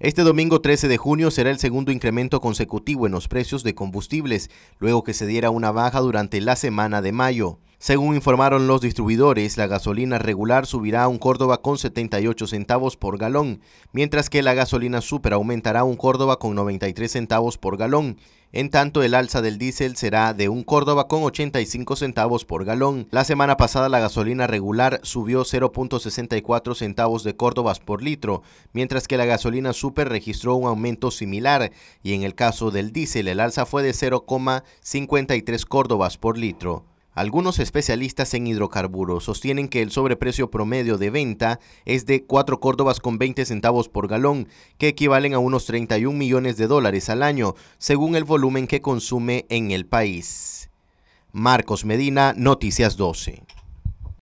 Este domingo 13 de junio será el segundo incremento consecutivo en los precios de combustibles, luego que se diera una baja durante la semana de mayo. Según informaron los distribuidores, la gasolina regular subirá a un Córdoba con 78 centavos por galón, mientras que la gasolina super aumentará a un Córdoba con 93 centavos por galón. En tanto, el alza del diésel será de un Córdoba con 85 centavos por galón. La semana pasada la gasolina regular subió 0.64 centavos de Córdobas por litro, mientras que la gasolina super registró un aumento similar y en el caso del diésel el alza fue de 0,53 Córdobas por litro. Algunos especialistas en hidrocarburos sostienen que el sobreprecio promedio de venta es de 4 córdobas con 20 centavos por galón, que equivalen a unos 31 millones de dólares al año, según el volumen que consume en el país. Marcos Medina, Noticias 12.